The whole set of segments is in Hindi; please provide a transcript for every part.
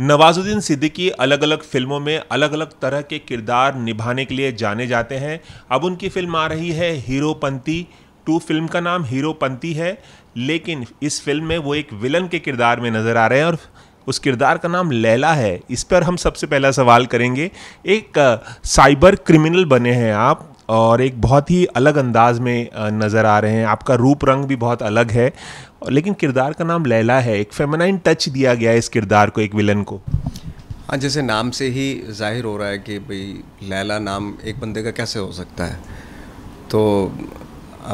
नवाजुद्दीन सिद्दीकी अलग अलग फिल्मों में अलग अलग तरह के किरदार निभाने के लिए जाने जाते हैं अब उनकी फिल्म आ रही है हीरोपंती टू फिल्म का नाम हीरोपंती है लेकिन इस फिल्म में वो एक विलन के किरदार में नज़र आ रहे हैं और उस किरदार का नाम लैला है इस पर हम सबसे पहला सवाल करेंगे एक साइबर क्रिमिनल बने हैं आप और एक बहुत ही अलग अंदाज में नज़र आ रहे हैं आपका रूप रंग भी बहुत अलग है लेकिन किरदार का नाम लैला है एक फेमनाइन टच दिया गया है इस किरदार को एक विलन को हाँ जैसे नाम से ही जाहिर हो रहा है कि भाई लैला नाम एक बंदे का कैसे हो सकता है तो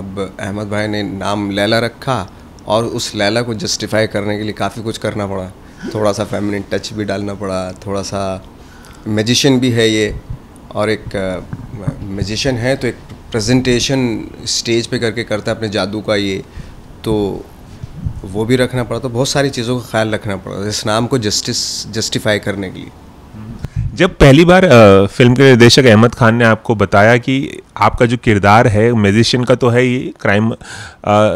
अब अहमद भाई ने नाम लैला रखा और उस लैला को जस्टिफाई करने के लिए काफ़ी कुछ करना पड़ा थोड़ा सा फेमिनिन टच भी डालना पड़ा थोड़ा सा मैजिशियन भी है ये और एक मजिशन है तो एक प्रेजेंटेशन स्टेज पे करके करता है अपने जादू का ये तो वो भी रखना पड़ता तो बहुत सारी चीज़ों का ख्याल रखना पड़ता है इस नाम को जस्टिस जस्टिफाई करने के लिए जब पहली बार आ, फिल्म के निर्देशक अहमद खान ने आपको बताया कि आपका जो किरदार है म्यूजिशियन का तो है ही क्राइम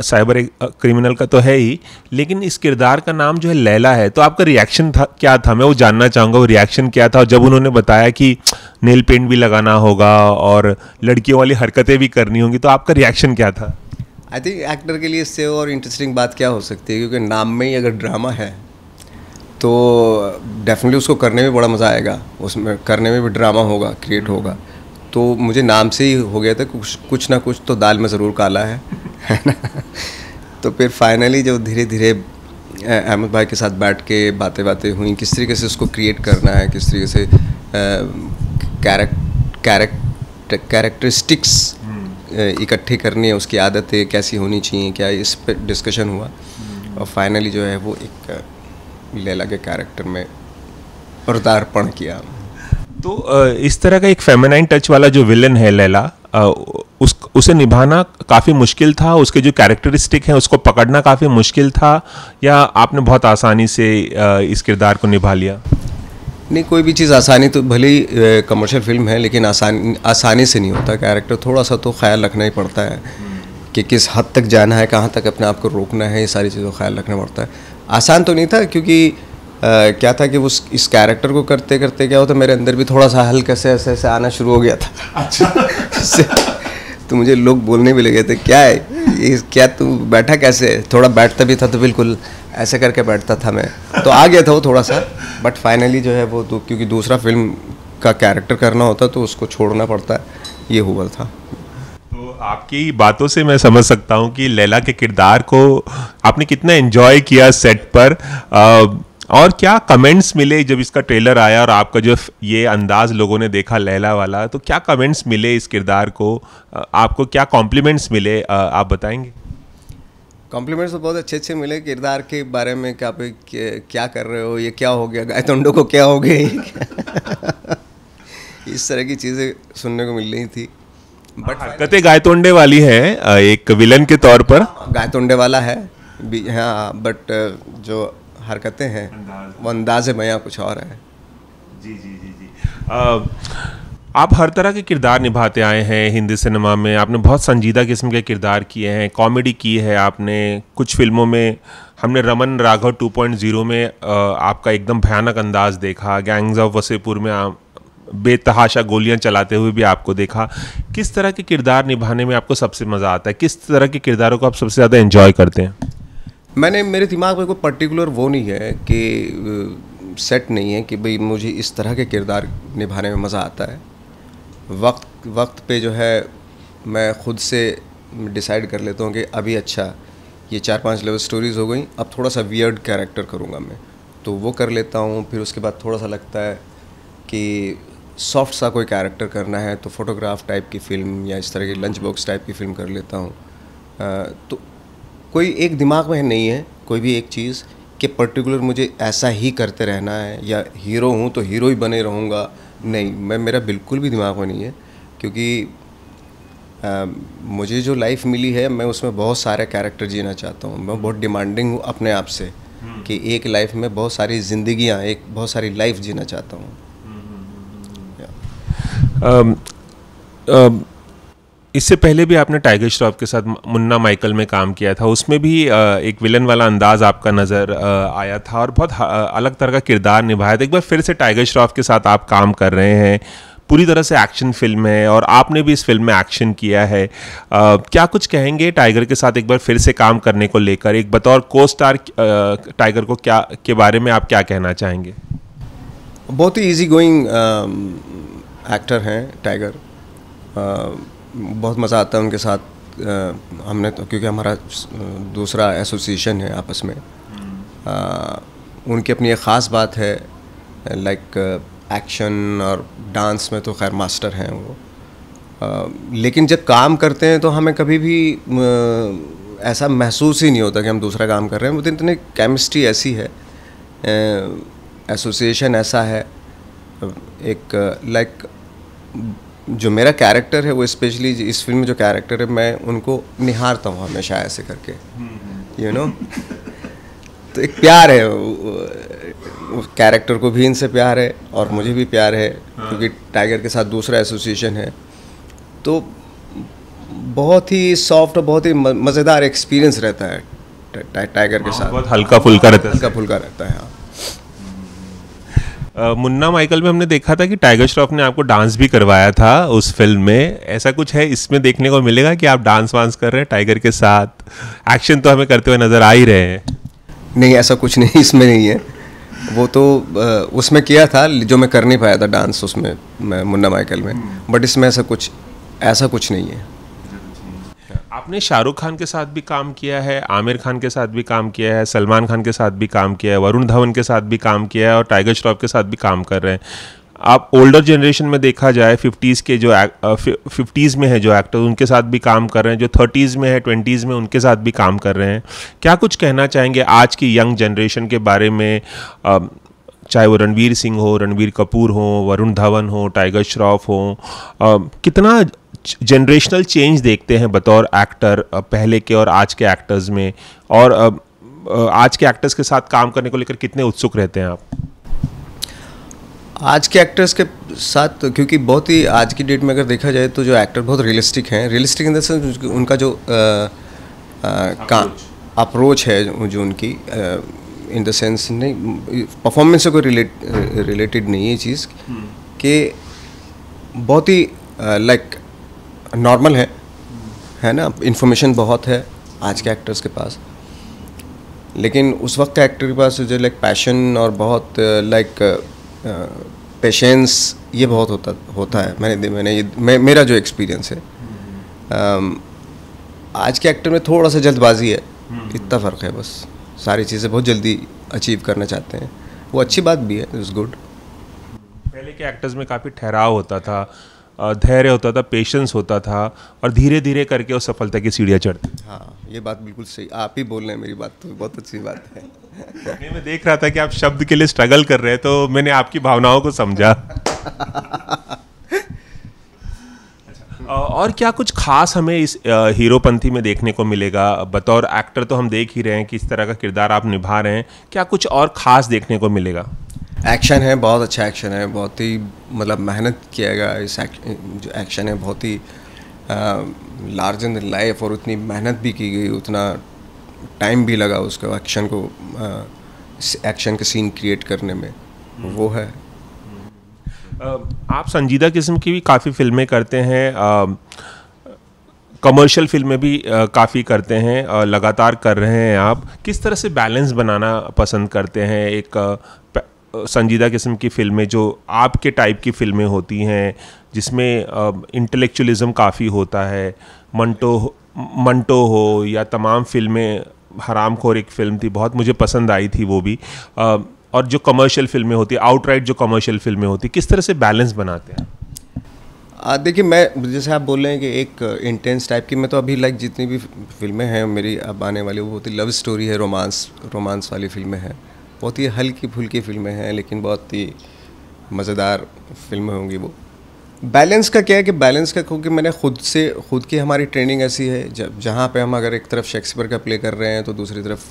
साइबर क्रिमिनल का तो है ही लेकिन इस किरदार का नाम जो है लैला है तो आपका रिएक्शन था क्या था मैं वो जानना चाहूँगा वो रिएक्शन क्या था और जब उन्होंने बताया कि नेल पेंट भी लगाना होगा और लड़कियों वाली हरकतें भी करनी होंगी तो आपका रिएक्शन क्या था आई थिंक एक्टर के लिए इससे और इंटरेस्टिंग बात क्या हो सकती है क्योंकि नाम में ही अगर ड्रामा है तो डेफिनेटली उसको करने में बड़ा मज़ा आएगा उसमें करने में भी ड्रामा होगा क्रिएट हम्म। होगा तो मुझे नाम से ही हो गया था कुछ कुछ ना कुछ तो दाल में ज़रूर काला है ना तो फिर फाइनली जब धीरे धीरे अहमद भाई के साथ बैठ के बातें बातें हुई किस तरीके से उसको क्रिएट करना है किस तरीके से कैरेक्ट कैरेक्ट कैरेक्टरिस्टिक्स इकट्ठे करनी है उसकी आदतें कैसी होनी चाहिए क्या इस पर डिस्कशन हुआ हम्म। और फाइनली जो है वो एक लैला के कैरेक्टर में प्रदार्पण किया तो इस तरह का एक फेमेनाइन टच वाला जो विलन है लैला उस उसे निभाना काफ़ी मुश्किल था उसके जो कैरेक्टरिस्टिक हैं उसको पकड़ना काफ़ी मुश्किल था या आपने बहुत आसानी से इस किरदार को निभा लिया नहीं कोई भी चीज़ आसानी तो भले ही कमर्शियल फिल्म है लेकिन आसान आसानी से नहीं होता कैरेक्टर थोड़ा सा तो ख्याल रखना ही पड़ता है कि किस हद तक जाना है कहाँ तक अपने आप को रोकना है ये सारी चीज़ों का ख्याल रखना पड़ता है आसान तो नहीं था क्योंकि आ, क्या था कि वो इस कैरेक्टर को करते करते क्या होता मेरे अंदर भी थोड़ा सा हल्का से ऐसे ऐसे आना शुरू हो गया था अच्छा तो मुझे लोग बोलने भी लगे थे क्या है ये क्या तू बैठा कैसे थोड़ा बैठता भी था तो बिल्कुल ऐसे करके बैठता था मैं तो आ गया था वो थोड़ा सा बट फाइनली जो है वो तो क्योंकि दूसरा फिल्म का कैरेक्टर करना होता तो उसको छोड़ना पड़ता है ये हुआ था आपकी बातों से मैं समझ सकता हूँ कि लैला के किरदार को आपने कितना एंजॉय किया सेट पर और क्या कमेंट्स मिले जब इसका ट्रेलर आया और आपका जो ये अंदाज लोगों ने देखा लैला वाला तो क्या कमेंट्स मिले इस किरदार को आपको क्या कॉम्प्लीमेंट्स मिले आप बताएंगे कॉम्प्लीमेंट्स तो बहुत अच्छे अच्छे मिले किरदार के बारे में क्या पे क्या कर रहे हो ये क्या हो गया गायतोंडो को क्या हो गई इस तरह की चीज़ें सुनने को मिल रही थी बट हरकतें हाँ, गायतोंडे वाली है एक विलन के तौर पर गायतोंडे वाला है हाँ बट जो हरकतें हैं वो अंदाज में यहाँ कुछ और है जी जी जी जी आप हर तरह के किरदार निभाते आए हैं हिंदी सिनेमा में आपने बहुत संजीदा किस्म के किरदार किए हैं कॉमेडी की है आपने कुछ फिल्मों में हमने रमन राघव 2.0 में आपका एकदम भयानक अंदाज देखा गैंग्स ऑफ वसीपुर में बेतहाशा गोलियां चलाते हुए भी आपको देखा किस तरह के किरदार निभाने में आपको सबसे मज़ा आता है किस तरह के किरदारों को आप सबसे ज़्यादा इन्जॉय करते हैं मैंने मेरे दिमाग में कोई पर्टिकुलर वो नहीं है कि सेट नहीं है कि भाई मुझे इस तरह के किरदार निभाने में मज़ा आता है वक्त वक्त पे जो है मैं ख़ुद से डिसाइड कर लेता हूँ कि अभी अच्छा ये चार पांच लेवल स्टोरीज़ हो गई अब थोड़ा सा वियर्ड कैरेक्टर करूँगा मैं तो वो कर लेता हूँ फिर उसके बाद थोड़ा सा लगता है कि सॉफ्ट सा कोई कैरेक्टर करना है तो फोटोग्राफ टाइप की फ़िल्म या इस तरह की लंच बॉक्स टाइप की फ़िल्म कर लेता हूँ तो कोई एक दिमाग में नहीं है कोई भी एक चीज़ कि पर्टिकुलर मुझे ऐसा ही करते रहना है या हीरो हूँ तो हीरो ही बने रहूँगा नहीं मैं मेरा बिल्कुल भी दिमाग में नहीं है क्योंकि आ, मुझे जो लाइफ मिली है मैं उसमें बहुत सारे कैरेक्टर जीना चाहता हूँ मैं बहुत डिमांडिंग हूँ अपने आप से हम्म। कि एक लाइफ में बहुत सारी जिंदगियाँ एक बहुत सारी लाइफ जीना चाहता हूँ Um, um, इससे पहले भी आपने टाइगर श्रॉफ के साथ मुन्ना माइकल में काम किया था उसमें भी एक विलन वाला अंदाज आपका नज़र आया था और बहुत अलग तरह का किरदार निभाया था एक बार फिर से टाइगर श्रॉफ के साथ आप काम कर रहे हैं पूरी तरह से एक्शन फिल्म है और आपने भी इस फिल्म में एक्शन किया है आ, क्या कुछ कहेंगे टाइगर के साथ एक बार फिर से काम करने को लेकर एक बतौर को स्टार टाइगर को क्या के बारे में आप क्या कहना चाहेंगे बहुत ही ईजी गोइंग एक्टर हैं टाइगर बहुत मज़ा आता है उनके साथ हमने तो क्योंकि हमारा दूसरा एसोसिएशन है आपस में उनकी अपनी एक ख़ास बात है लाइक एक्शन और डांस में तो खैर मास्टर हैं वो लेकिन जब काम करते हैं तो हमें कभी भी ऐसा महसूस ही नहीं होता कि हम दूसरा काम कर रहे हैं वो तो इतनी केमिस्ट्री ऐसी है एसोसिएशन ऐसा है एक लाइक जो मेरा कैरेक्टर है वो स्पेशली इस फिल्म में जो कैरेक्टर है मैं उनको निहारता हूँ हमेशा ऐसे करके यू नो तो एक प्यार है उस कैरेक्टर को भी इनसे प्यार है और मुझे भी प्यार है क्योंकि टाइगर हाँ। के साथ दूसरा एसोसिएशन है तो बहुत ही सॉफ्ट और बहुत ही मज़ेदार एक्सपीरियंस रहता है टाइगर के हाँ, साथ बहुत हल्का फुल्का रहता है हल्का फुल्का रहता है हाँ मुन्ना माइकल में हमने देखा था कि टाइगर श्रॉफ ने आपको डांस भी करवाया था उस फिल्म में ऐसा कुछ है इसमें देखने को मिलेगा कि आप डांस वांस कर रहे हैं टाइगर के साथ एक्शन तो हमें करते हुए नज़र आ ही रहे हैं नहीं ऐसा कुछ नहीं इसमें नहीं है वो तो उसमें किया था जो मैं कर नहीं पाया था डांस उसमें मैं मुन्ना माइकल में बट इसमें ऐसा कुछ ऐसा कुछ नहीं है आपने शाहरुख खान के साथ भी काम किया है आमिर खान के साथ भी काम किया है सलमान खान के साथ भी काम किया है वरुण धवन के साथ भी काम किया है और टाइगर श्रॉफ के साथ भी काम कर रहे हैं आप ओल्डर जनरेशन में देखा जाए फिफ्टीज़ के जो फिफ्टीज़ में है जो एक्टर उनके साथ भी काम कर रहे हैं जो थर्टीज़ में है ट्वेंटीज़ में उनके साथ भी काम कर रहे हैं क्या कुछ कहना चाहेंगे आज की यंग जनरेशन के बारे में चाहे वो रणवीर सिंह हो रणवीर कपूर हो वरुण धवन हो टाइगर श्रॉफ हो आ, कितना जनरेशनल चेंज देखते हैं बतौर एक्टर पहले के और आज के एक्टर्स में और आज के एक्टर्स के साथ काम करने को लेकर कितने उत्सुक रहते हैं आप आज के एक्टर्स के साथ क्योंकि बहुत ही आज की डेट में अगर देखा जाए तो जो एक्टर बहुत रियलिस्टिक हैं रियलिस्टिक इन द सेंस उनका जो अप्रोच है जो उनकी इन द सेंस नहीं परफॉर्मेंस से कोई रिलेट रिलेटेड नहीं है चीज़ हम्म। के बहुत ही लाइक नॉर्मल है है ना इन्फॉर्मेशन बहुत है आज के एक्टर्स के पास लेकिन उस वक्त के एक्टर के पास जो लाइक पैशन और बहुत लाइक पेशेंस ये बहुत होता होता है मैंने मैंने ये मे, मेरा जो एक्सपीरियंस है आज के एक्टर में थोड़ा सा जल्दबाजी है हम्म। इतना फ़र्क है बस सारी चीज़ें बहुत जल्दी अचीव करना चाहते हैं वो अच्छी बात भी है इज़ गुड पहले के एक्टर्स में काफ़ी ठहराव होता था धैर्य होता था पेशेंस होता था और धीरे धीरे करके वो सफलता की सीढ़ियाँ चढ़ती हाँ ये बात बिल्कुल सही आप ही बोल रहे हैं मेरी बात तो बहुत अच्छी बात है नहीं मैं देख रहा था कि आप शब्द के लिए स्ट्रगल कर रहे हैं तो मैंने आपकी भावनाओं को समझा और क्या कुछ खास हमें इस हीरोपंथी में देखने को मिलेगा बतौर एक्टर तो हम देख ही रहे हैं किस तरह का किरदार आप निभा रहे हैं क्या कुछ और खास देखने को मिलेगा एक्शन है बहुत अच्छा एक्शन है बहुत ही मतलब मेहनत किया गया इस जो एक्शन है बहुत ही लार्ज इन लाइफ और उतनी मेहनत भी की गई उतना टाइम भी लगा उसको एक्शन को एक्शन के सीन क्रिएट करने में हम्म। वो है हम्म। आप संजीदा किस्म की भी काफ़ी फिल्में करते हैं कमर्शियल फिल्में भी काफ़ी करते हैं लगातार कर रहे हैं आप किस तरह से बैलेंस बनाना पसंद करते हैं एक संजीदा किस्म की फ़िल्में जो आपके टाइप की फ़िल्में होती हैं जिसमें इंटेलेक्चुअलिज्म काफ़ी होता है मंटो मंटो हो या तमाम फिल्में हराम खोर एक फ़िल्म थी बहुत मुझे पसंद आई थी वो भी आ, और जो कमर्शियल फिल्में होती आउटराइट जो कमर्शियल फिल्में होती किस तरह से बैलेंस बनाते हैं देखिए मैं जैसे आप बोल रहे हैं कि एक इंटेंस टाइप की मैं तो अभी लाइक जितनी भी फिल्में हैं मेरी अब आने वाली वो होती लव स्टोरी है रोमांस रोमांस वाली फिल्में हैं बहुत ही हल्की फुल्की फिल्में हैं लेकिन बहुत ही मज़ेदार फिल्में होंगी वो बैलेंस का क्या है कि बैलेंस का क्योंकि मैंने खुद से खुद की हमारी ट्रेनिंग ऐसी है जब जहाँ पर हम अगर एक तरफ शेक्सपियर का प्ले कर रहे हैं तो दूसरी तरफ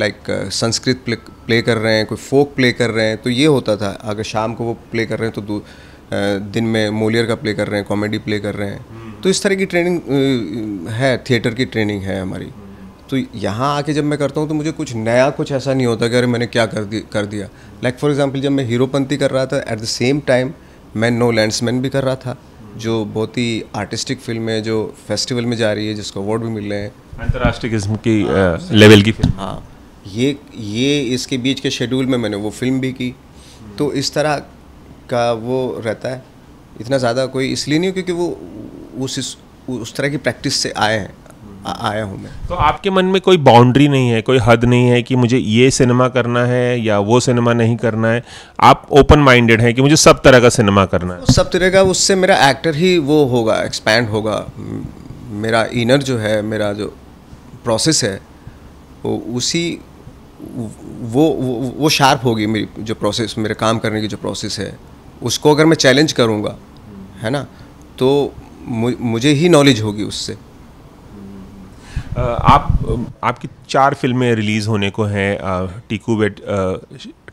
लाइक संस्कृत प्ले प्ले कर रहे हैं कोई फोक प्ले कर रहे हैं तो ये होता था अगर शाम को वो प्ले कर रहे हैं तो दिन में मोलियर का प्ले कर रहे हैं कॉमेडी प्ले कर रहे हैं हम्म। तो इस तरह की ट्रेनिंग है थिएटर की ट्रेनिंग है हमारी तो यहाँ आके जब मैं करता हूँ तो मुझे कुछ नया कुछ ऐसा नहीं होता कि अरे मैंने क्या कर दिया कर दिया लाइक फॉर एग्जाम्पल जब मैं हीरोपंथी कर रहा था एट द सेम टाइम मैं नो लैंडसमैन भी कर रहा था जो बहुत ही आर्टिस्टिक फिल्म है जो फेस्टिवल में जा रही है जिसको अवार्ड भी मिल रहे हैं अंतर्राष्ट्रीय किस्म की आ, हाँ, लेवल की फिल्म हाँ ये ये इसके बीच के शेड्यूल में मैंने वो फिल्म भी की तो इस तरह का वो रहता है इतना ज़्यादा कोई इसलिए नहीं क्योंकि वो उस उस तरह की प्रैक्टिस से आए हैं आया हूँ मैं तो आपके मन में कोई बाउंड्री नहीं है कोई हद नहीं है कि मुझे ये सिनेमा करना है या वो सिनेमा नहीं करना है आप ओपन माइंडेड हैं कि मुझे सब तरह का सिनेमा करना है सब तरह का उससे मेरा एक्टर ही वो होगा एक्सपैंड होगा मेरा इनर जो है मेरा जो प्रोसेस है वो उसी वो वो, वो शार्प होगी मेरी जो प्रोसेस मेरे काम करने की जो प्रोसेस है उसको अगर मैं चैलेंज करूँगा है ना तो मुझे ही नॉलेज होगी उससे आप आपकी चार फिल्में रिलीज़ होने को हैं टीकू बेट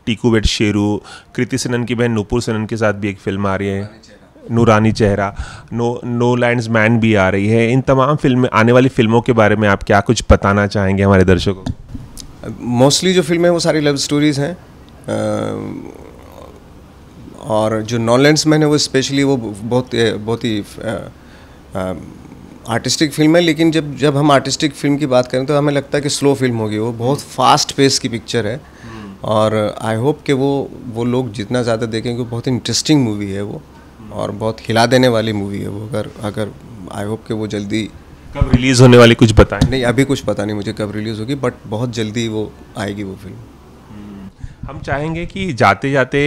टीकू बेट शेरू कृति सनन की बहन नूपुर सनन के साथ भी एक फिल्म आ रही है नूरानी चेहरा नो नो लैंड मैन भी आ रही है इन तमाम फिल्म आने वाली फिल्मों के बारे में आप क्या कुछ बताना चाहेंगे हमारे दर्शकों को मोस्टली जो फिल्में हैं वो सारी लव स्टोरीज़ हैं और जो नॉन लैंड मैन है वो स्पेशली वो बहुत बहुत ही आर्टिस्टिक फिल्म है लेकिन जब जब हम आर्टिस्टिक फिल्म की बात करें तो हमें लगता है कि स्लो फिल्म होगी वो बहुत फास्ट पेस की पिक्चर है और आई होप कि वो वो लोग जितना ज़्यादा देखेंगे बहुत इंटरेस्टिंग मूवी है वो और बहुत हिला देने वाली मूवी है वो अगर अगर आई होप कि वो जल्दी कब रिलीज़ होने वाली कुछ बताएं नहीं अभी कुछ पता नहीं मुझे कब रिलीज़ होगी बट बहुत जल्दी वो आएगी वो फिल्म हम चाहेंगे कि जाते जाते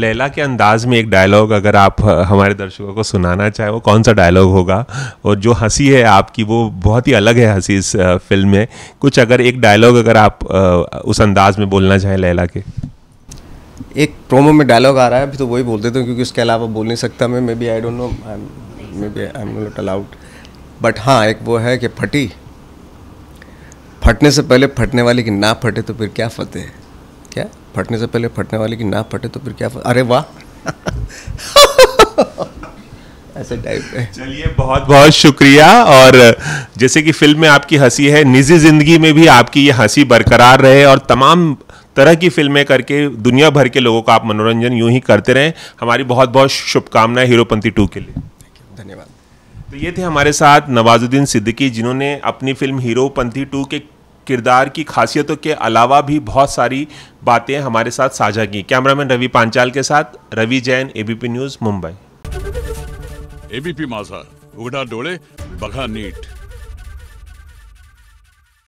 लैला के अंदाज में एक डायलॉग अगर आप हमारे दर्शकों को सुनाना चाहें वो कौन सा डायलॉग होगा और जो हंसी है आपकी वो बहुत ही अलग है हंसी इस फिल्म में कुछ अगर एक डायलॉग अगर आप उस अंदाज में बोलना चाहें लैला के एक प्रोमो में डायलॉग आ रहा है अभी तो वही बोल देते हैं क्योंकि उसके अलावा बोल नहीं सकता मैं maybe I don't know maybe I am not allowed but हाँ एक वो है कि फटी फटने से पहले फटने वाले की ना फटे तो फिर क्या फतेह क्या फटने से पहले फटने वाले की ना फटे तो फिर क्या अरे वाह ऐसे टाइप है चलिए बहुत बहुत शुक्रिया और जैसे कि फिल्म में आपकी हंसी है निजी जिंदगी में भी आपकी ये हंसी बरकरार रहे और तमाम तरह की फिल्में करके दुनिया भर के लोगों का आप मनोरंजन यूं ही करते रहें हमारी बहुत बहुत शुभकामनाएं हीरोपंथी टू के लिए धन्यवाद तो ये थे हमारे साथ नवाजुद्दीन सिद्दीकी जिन्होंने अपनी फिल्म हीरोपंथी टू के किरदार की खासियतों के अलावा भी बहुत सारी बातें हमारे साथ साझा की कैमरामैन रवि पांचाल के साथ Ravi Jain ABP news Mumbai ABP Majha Ughada डोले बघा नीट